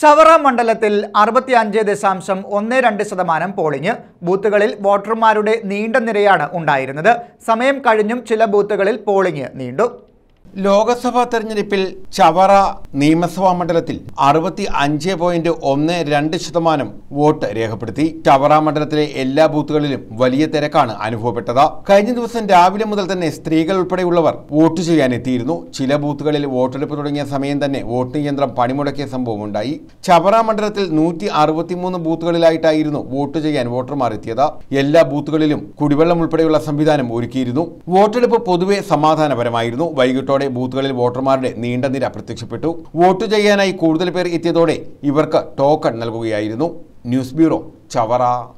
ചവറ മണ്ഡലത്തിൽ അറുപത്തിയഞ്ച് ദശാംശം ഒന്ന് രണ്ട് ശതമാനം പോളിംഗ് ബൂത്തുകളിൽ വോട്ടർമാരുടെ നീണ്ട നിരയാണ് ഉണ്ടായിരുന്നത് സമയം കഴിഞ്ഞും ചില ബൂത്തുകളിൽ പോളിങ് നീണ്ടു ലോകസഭാ തെരഞ്ഞെടുപ്പിൽ ചവറ നിയമസഭാ മണ്ഡലത്തിൽ അറുപത്തി അഞ്ച് പോയിന്റ് ഒന്ന് രണ്ട് ശതമാനം വോട്ട് രേഖപ്പെടുത്തി ചവറ മണ്ഡലത്തിലെ എല്ലാ ബൂത്തുകളിലും വലിയ തിരക്കാണ് അനുഭവപ്പെട്ടത് കഴിഞ്ഞ ദിവസം രാവിലെ മുതൽ തന്നെ സ്ത്രീകൾ ഉൾപ്പെടെയുള്ളവർ വോട്ട് ചെയ്യാനെത്തിയിരുന്നു ചില ബൂത്തുകളിൽ വോട്ടെടുപ്പ് തുടങ്ങിയ സമയം തന്നെ വോട്ടിംഗ് യന്ത്രം പണിമുടക്കിയ ഉണ്ടായി ചവറ മണ്ഡലത്തിൽ നൂറ്റി അറുപത്തിമൂന്ന് ബൂത്തുകളിലായിട്ടായിരുന്നു വോട്ട് ചെയ്യാൻ വോട്ടർമാർ എത്തിയത് എല്ലാ ബൂത്തുകളിലും കുടിവെള്ളം ഉൾപ്പെടെയുള്ള സംവിധാനം ഒരുക്കിയിരുന്നു വോട്ടെടുപ്പ് പൊതുവെ സമാധാനപരമായിരുന്നു വൈകിട്ടോടെ നേതാക്കളുടെ ബൂത്തുകളിൽ വോട്ടർമാരുടെ നീണ്ട നിര പ്രത്യക്ഷപ്പെട്ടു വോട്ട് ചെയ്യാനായി കൂടുതൽ പേർ എത്തിയതോടെ ഇവർക്ക് ടോക്കൺ നൽകുകയായിരുന്നു ന്യൂസ് ബ്യൂറോ ചവറ